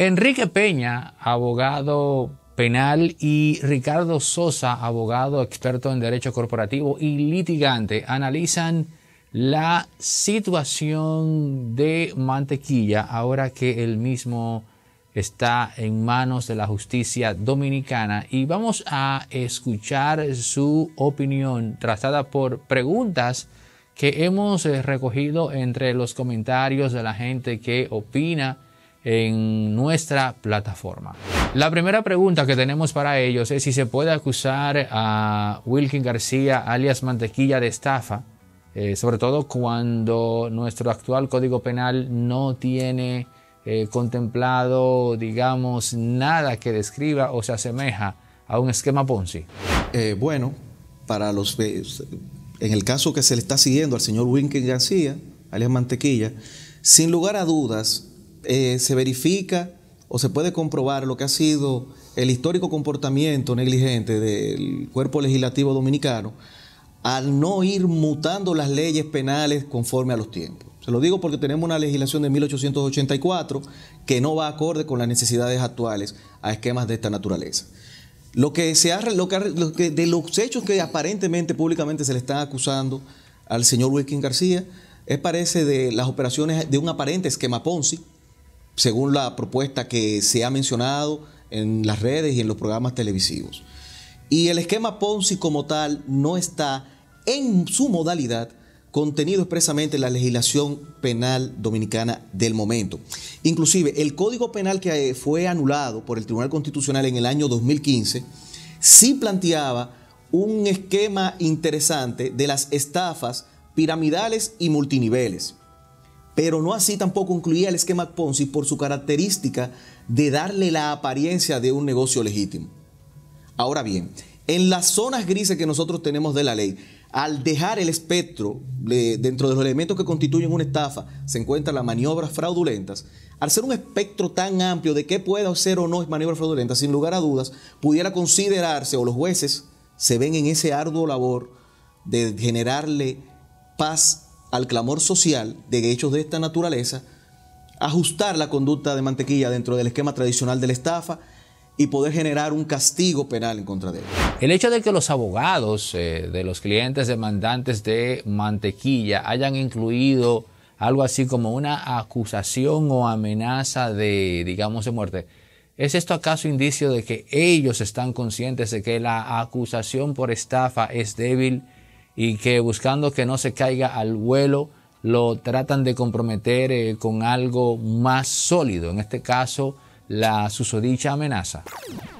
Enrique Peña, abogado penal, y Ricardo Sosa, abogado experto en derecho corporativo y litigante, analizan la situación de Mantequilla ahora que el mismo está en manos de la justicia dominicana y vamos a escuchar su opinión trazada por preguntas que hemos eh, recogido entre los comentarios de la gente que opina en nuestra plataforma. La primera pregunta que tenemos para ellos es si se puede acusar a Wilkin García, alias Mantequilla, de estafa, eh, sobre todo cuando nuestro actual Código Penal no tiene eh, contemplado, digamos, nada que describa o se asemeja a un esquema Ponzi. Eh, bueno, para los en el caso que se le está siguiendo al señor Wilkin García, alias Mantequilla, sin lugar a dudas, eh, se verifica o se puede comprobar lo que ha sido el histórico comportamiento negligente del cuerpo legislativo dominicano al no ir mutando las leyes penales conforme a los tiempos. Se lo digo porque tenemos una legislación de 1884 que no va acorde con las necesidades actuales a esquemas de esta naturaleza. Lo que se lo de los hechos que aparentemente públicamente se le están acusando al señor Wilkin García, es parece de las operaciones de un aparente esquema Ponzi, según la propuesta que se ha mencionado en las redes y en los programas televisivos. Y el esquema Ponzi como tal no está en su modalidad contenido expresamente en la legislación penal dominicana del momento. Inclusive el Código Penal que eh, fue anulado por el Tribunal Constitucional en el año 2015 sí planteaba un esquema interesante de las estafas piramidales y multiniveles pero no así tampoco incluía el esquema Ponzi por su característica de darle la apariencia de un negocio legítimo. Ahora bien, en las zonas grises que nosotros tenemos de la ley, al dejar el espectro dentro de los elementos que constituyen una estafa, se encuentran las maniobras fraudulentas. Al ser un espectro tan amplio de qué pueda ser o no es maniobra fraudulenta, sin lugar a dudas, pudiera considerarse o los jueces se ven en ese arduo labor de generarle paz al clamor social de hechos de esta naturaleza, ajustar la conducta de mantequilla dentro del esquema tradicional de la estafa y poder generar un castigo penal en contra de él. El hecho de que los abogados eh, de los clientes demandantes de mantequilla hayan incluido algo así como una acusación o amenaza de, digamos, de muerte, ¿es esto acaso indicio de que ellos están conscientes de que la acusación por estafa es débil? y que buscando que no se caiga al vuelo, lo tratan de comprometer eh, con algo más sólido, en este caso la susodicha amenaza?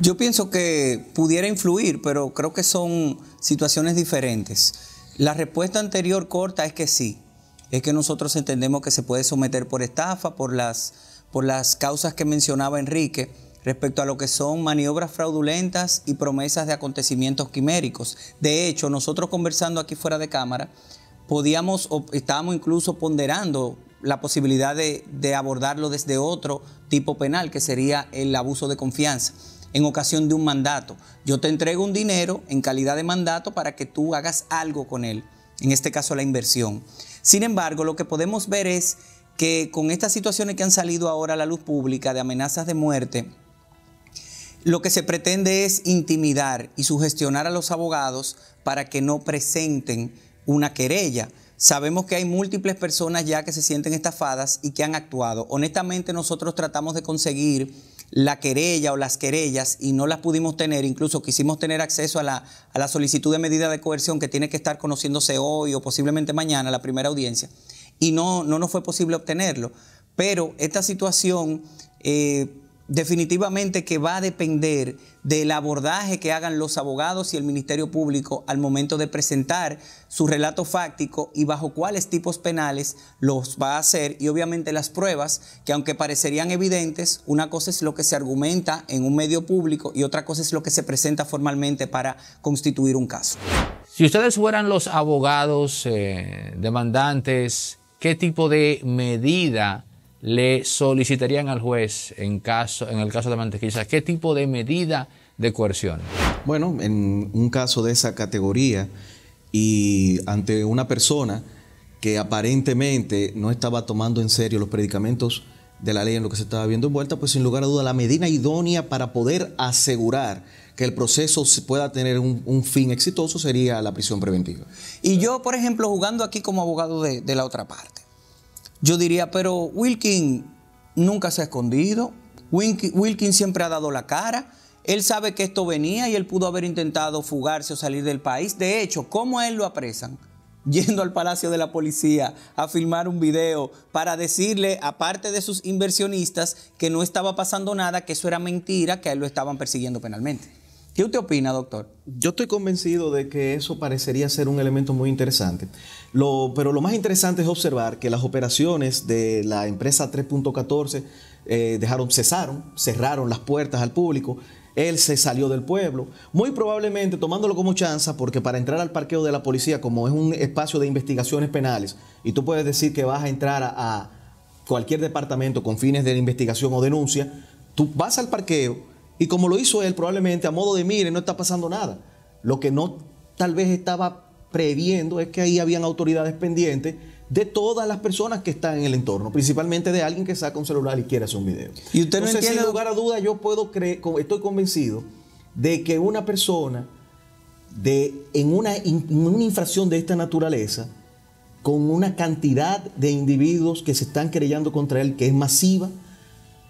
Yo pienso que pudiera influir, pero creo que son situaciones diferentes. La respuesta anterior corta es que sí, es que nosotros entendemos que se puede someter por estafa, por las, por las causas que mencionaba Enrique respecto a lo que son maniobras fraudulentas y promesas de acontecimientos quiméricos. De hecho, nosotros conversando aquí fuera de cámara, podíamos o estábamos incluso ponderando la posibilidad de, de abordarlo desde otro tipo penal, que sería el abuso de confianza en ocasión de un mandato. Yo te entrego un dinero en calidad de mandato para que tú hagas algo con él, en este caso la inversión. Sin embargo, lo que podemos ver es que con estas situaciones que han salido ahora a la luz pública de amenazas de muerte, lo que se pretende es intimidar y sugestionar a los abogados para que no presenten una querella. Sabemos que hay múltiples personas ya que se sienten estafadas y que han actuado. Honestamente nosotros tratamos de conseguir la querella o las querellas y no las pudimos tener, incluso quisimos tener acceso a la, solicitud de medida de coerción que tiene que estar conociéndose hoy o posiblemente mañana, la primera audiencia, y no, no nos fue posible obtenerlo. Pero esta situación... Eh, definitivamente que va a depender del abordaje que hagan los abogados y el Ministerio Público al momento de presentar su relato fáctico y bajo cuáles tipos penales los va a hacer y obviamente las pruebas que aunque parecerían evidentes, una cosa es lo que se argumenta en un medio público y otra cosa es lo que se presenta formalmente para constituir un caso. Si ustedes fueran los abogados eh, demandantes, ¿qué tipo de medida le solicitarían al juez en, caso, en el caso de Mantequilla? ¿Qué tipo de medida de coerción? Bueno, en un caso de esa categoría y ante una persona que aparentemente no estaba tomando en serio los predicamentos de la ley en lo que se estaba viendo envuelta, pues sin lugar a duda la medida idónea para poder asegurar que el proceso pueda tener un, fin exitoso sería la prisión preventiva. Y yo, por ejemplo, jugando aquí como abogado de la otra parte, yo diría, pero Wilkin nunca se ha escondido, Wilkin, Wilkin siempre ha dado la cara, él sabe que esto venía y él pudo haber intentado fugarse o salir del país. De hecho, ¿cómo a él lo apresan? Yendo al Palacio de la Policía a filmar un video para decirle, aparte de sus inversionistas, que no estaba pasando nada, que eso era mentira, que a él lo estaban persiguiendo penalmente. ¿Qué usted opina, doctor? Yo estoy convencido de que eso parecería ser un elemento muy interesante. pero lo más interesante es observar que las operaciones de la empresa 3.14 eh, dejaron, cesaron, cerraron las puertas al público. Él se salió del pueblo, muy probablemente tomándolo como chanza, porque para entrar al parqueo de la policía, como es un espacio de investigaciones penales, y tú puedes decir que vas a entrar a cualquier departamento con fines de investigación o denuncia, tú vas al parqueo, y como lo hizo él, probablemente a modo de mire, no está pasando nada. Lo que no tal vez estaba previendo es que ahí habían autoridades pendientes de todas las personas que están en el entorno, principalmente de alguien que saca un celular y quiere hacer un video. Y usted no entiende... lugar a duda, yo puedo creer, estoy convencido de que una persona de, en, una, una infracción de esta naturaleza, con una cantidad de individuos que se están querellando contra él que es masiva,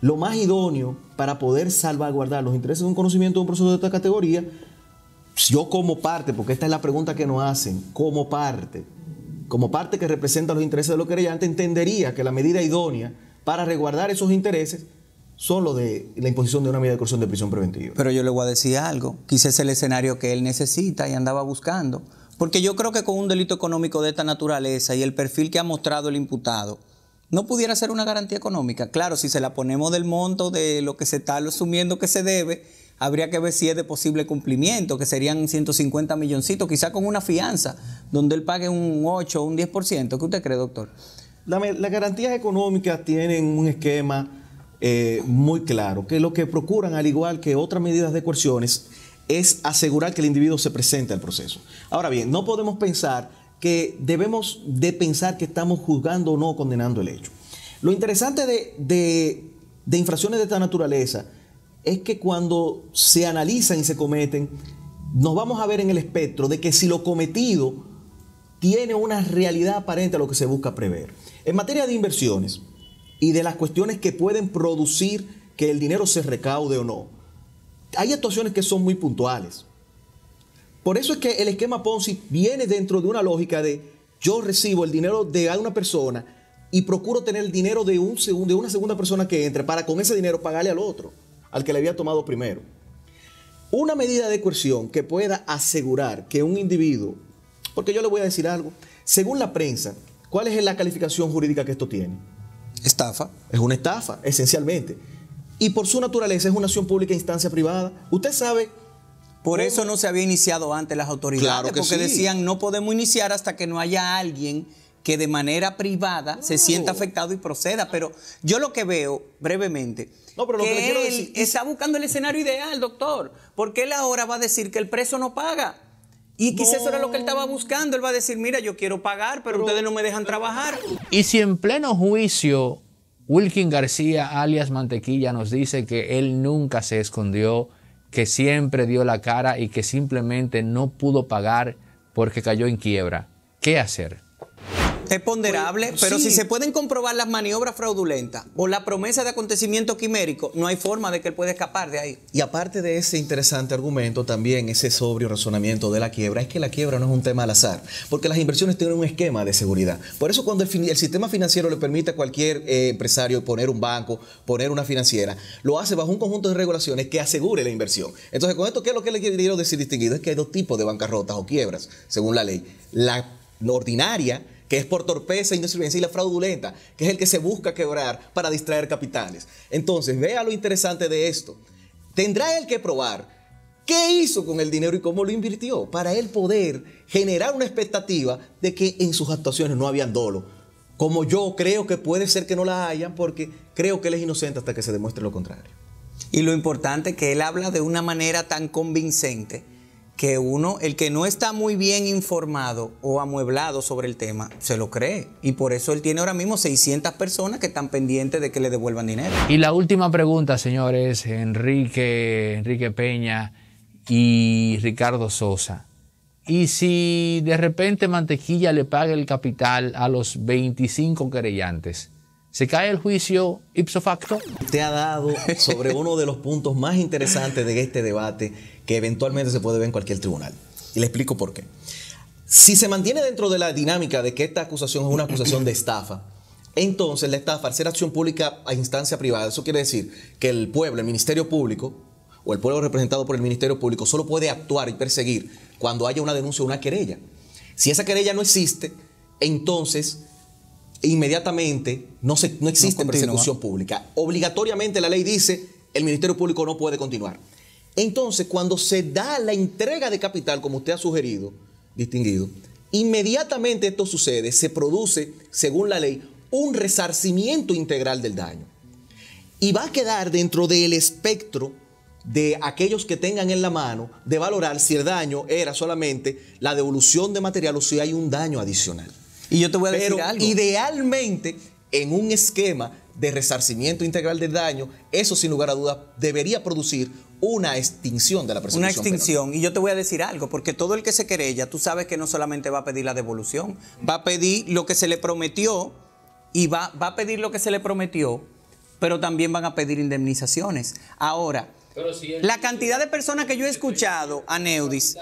lo más idóneo para poder salvaguardar los intereses de un conocimiento de un proceso de esta categoría, pues, yo como parte, porque esta es la pregunta que nos hacen, como parte, como parte que representa los intereses de los antes entendería que la medida idónea para resguardar esos intereses son los de la imposición de una medida de coerción de prisión preventiva. Pero yo le voy a decir algo, quizás es el escenario que él necesita y andaba buscando, porque yo creo que con un delito económico de esta naturaleza y el perfil que ha mostrado el imputado, no pudiera ser una garantía económica. Claro, si se la ponemos del monto de lo que se está asumiendo que se debe, habría que ver si es de posible cumplimiento, que serían 150 milloncitos, quizá con una fianza, donde él pague un 8 o un 10%. ¿Qué usted cree, doctor? las garantías económicas tienen un esquema eh, muy claro, que lo que procuran, al igual que otras medidas de coerciones, es asegurar que el individuo se presente al proceso. Ahora bien, no podemos pensar que debemos de pensar que estamos juzgando o no condenando el hecho. Lo interesante de, de infracciones de esta naturaleza es que cuando se analizan y se cometen, nos vamos a ver en el espectro de que si lo cometido tiene una realidad aparente a lo que se busca prever. En materia de inversiones y de las cuestiones que pueden producir que el dinero se recaude o no, hay actuaciones que son muy puntuales. Por eso es que el esquema Ponzi viene dentro de una lógica de yo recibo el dinero de una persona y procuro tener el dinero de, un de una segunda persona que entre para con ese dinero pagarle al otro, al que le había tomado primero. Una medida de coerción que pueda asegurar que un individuo, porque yo le voy a decir algo, según la prensa, ¿cuál es la calificación jurídica que esto tiene? Estafa. Es una estafa, esencialmente. Y por su naturaleza es una acción pública e instancia privada. Usted sabe por eso no se había iniciado antes las autoridades, claro porque decían no podemos iniciar hasta que no haya alguien que de manera privada se sienta afectado y proceda. Pero yo lo que veo brevemente, que, él está buscando el escenario ideal, doctor, porque él ahora va a decir que el preso no paga. Y quizás eso era lo que él estaba buscando. Él va a decir, mira, yo quiero pagar, pero ustedes no me dejan trabajar. Y si en pleno juicio Wilkin García, alias Mantequilla, nos dice que él nunca se escondió, que siempre dio la cara y que simplemente no pudo pagar porque cayó en quiebra. ¿Qué hacer? Es ponderable, pero si se pueden comprobar las maniobras fraudulentas o la promesa de acontecimiento quimérico, no hay forma de que él pueda escapar de ahí. Y aparte de ese interesante argumento, también ese sobrio razonamiento de la quiebra, es que la quiebra no es un tema al azar, porque las inversiones tienen un esquema de seguridad. Por eso cuando el, sistema financiero le permite a cualquier eh, empresario poner un banco, poner una financiera, lo hace bajo un conjunto de regulaciones que asegure la inversión. Entonces, con esto, ¿qué es lo que le quiero decir distinguido? Es que hay dos tipos de bancarrotas o quiebras, según la ley. La ordinaria que es por torpeza, insolvencia y la fraudulenta, que es el que se busca quebrar para distraer capitales. Entonces, vea lo interesante de esto. Tendrá él que probar qué hizo con el dinero y cómo lo invirtió para él poder generar una expectativa de que en sus actuaciones no habían dolo. Como yo creo que puede ser que no la hayan porque creo que él es inocente hasta que se demuestre lo contrario. Y lo importante es que él habla de una manera tan convincente que uno, el que no está muy bien informado o amueblado sobre el tema, se lo cree. Y por eso él tiene ahora mismo 600 personas que están pendientes de que le devuelvan dinero. Y la última pregunta, señores, Enrique, Enrique Peña y Ricardo Sosa. Y si de repente Mantequilla le paga el capital a los 25 querellantes, ¿Se cae el juicio ipso facto? Te ha dado sobre uno de los puntos más interesantes de este debate que eventualmente se puede ver en cualquier tribunal. Y le explico por qué. Si se mantiene dentro de la dinámica de que esta acusación es una acusación de estafa, entonces la estafa, al ser acción pública a instancia privada, eso quiere decir que el pueblo, el Ministerio Público, o el pueblo representado por el Ministerio Público, solo puede actuar y perseguir cuando haya una denuncia o una querella. Si esa querella no existe, entonces e inmediatamente no, no existe persecución pública. Obligatoriamente la ley dice el Ministerio Público no puede continuar. Entonces, cuando se da la entrega de capital, como usted ha sugerido, distinguido, inmediatamente esto sucede, se produce, según la ley, un resarcimiento integral del daño. Y va a quedar dentro del espectro de aquellos que tengan en la mano de valorar si el daño era solamente la devolución de material o si hay un daño adicional. Y yo te voy a decir algo. Idealmente, en un esquema de resarcimiento integral del daño, eso sin lugar a dudas debería producir una extinción de la persona Una extinción. Y yo te voy a decir algo, porque todo el que se querella, tú sabes que no solamente va a pedir la devolución, va a pedir lo que se le prometió y va, va a pedir lo que se le prometió, pero también van a pedir indemnizaciones. Ahora, la cantidad de personas que yo he escuchado a Neudis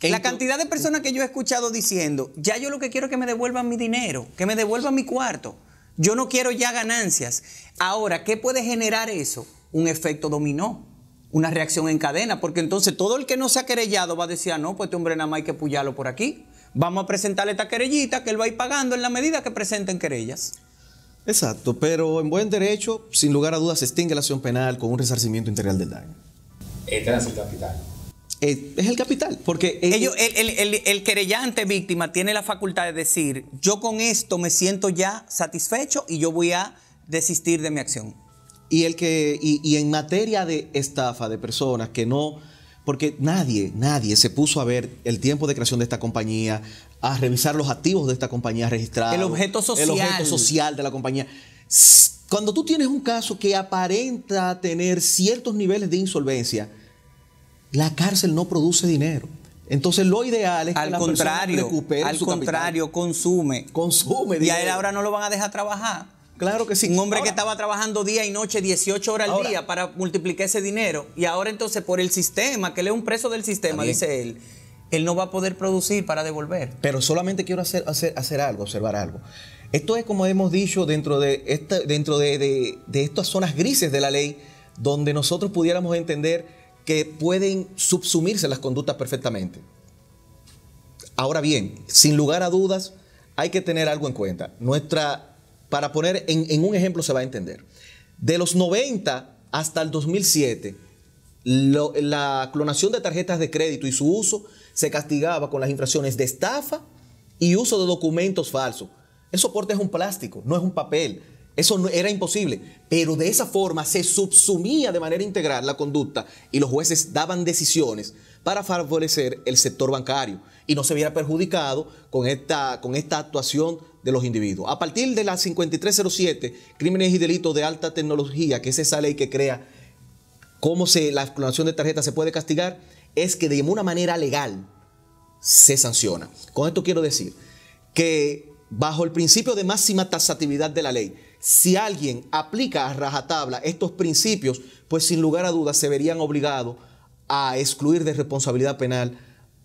la cantidad de personas que yo he escuchado diciendo, ya yo lo que quiero es que me devuelvan mi dinero, que me devuelvan mi cuarto. Yo no quiero ya ganancias. Ahora, ¿qué puede generar eso? Un efecto dominó, una reacción en cadena, porque entonces todo el que no se ha querellado va a decir, ah, no, pues este hombre nada más hay que puyarlo por aquí. Vamos a presentarle esta querellita que él va a ir pagando en la medida que presenten querellas. Exacto, pero en buen derecho, sin lugar a dudas, se extingue la acción penal con un resarcimiento integral del daño. Este eh, es capital. Eh, es el capital. Porque el, querellante víctima tiene la facultad de decir, yo con esto me siento ya satisfecho y yo voy a desistir de mi acción. Y, el que, y, en materia de estafa de personas que no, porque nadie, nadie se puso a ver el tiempo de creación de esta compañía, a revisar los activos de esta compañía registrada. El objeto social. El objeto social de la compañía. Cuando tú tienes un caso que aparenta tener ciertos niveles de insolvencia, la cárcel no produce dinero. Entonces lo ideal es que la contrario, recupere al contrario consume, consume y a él ahora no lo van a dejar trabajar. Claro que sí. Un hombre que estaba trabajando día y noche, 18 horas al día para multiplicar ese dinero y ahora entonces por el sistema, que le es un preso del sistema, dice él, él no va a poder producir para devolver. Pero solamente quiero hacer, hacer, hacer algo, observar algo. Esto es como hemos dicho dentro de dentro de, de estas zonas grises de la ley, donde nosotros pudiéramos entender que pueden subsumirse las conductas perfectamente. Ahora bien, sin lugar a dudas, hay que tener algo en cuenta. Nuestra, para poner en, un ejemplo se va a entender. De los 90 hasta el 2007, la clonación de tarjetas de crédito y su uso se castigaba con las infracciones de estafa y uso de documentos falsos. El soporte es un plástico, no es un papel. Eso era imposible. Pero de esa forma se subsumía de manera integral la conducta y los jueces daban decisiones para favorecer el sector bancario y no se viera perjudicado con esta, con esta actuación de los individuos. A partir de la 5307, Crímenes y Delitos de Alta Tecnología, que es esa ley que crea cómo se, la exploración de tarjetas se puede castigar, es que de una manera legal se sanciona. Con esto quiero decir que bajo el principio de máxima tasatividad de la ley, si alguien aplica a rajatabla estos principios, pues sin lugar a dudas se verían obligados a excluir de responsabilidad penal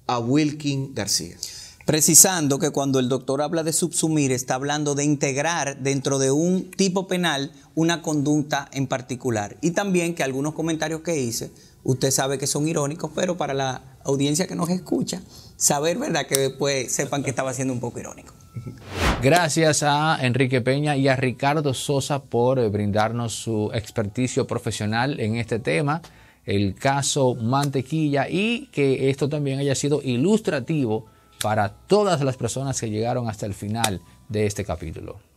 a Wilkin García. Precisando que cuando el doctor habla de subsumir, está hablando de integrar dentro de un tipo penal una conducta en particular. Y también que algunos comentarios que hice, usted sabe que son irónicos, pero para la audiencia que nos escucha, saber, ¿verdad? Que después sepan que estaba siendo un poco irónico. Gracias a Enrique Peña y a Ricardo Sosa por eh, brindarnos su experticio profesional en este tema, el caso Mantequilla, y que esto también haya sido ilustrativo para todas las personas que llegaron hasta el final de este capítulo.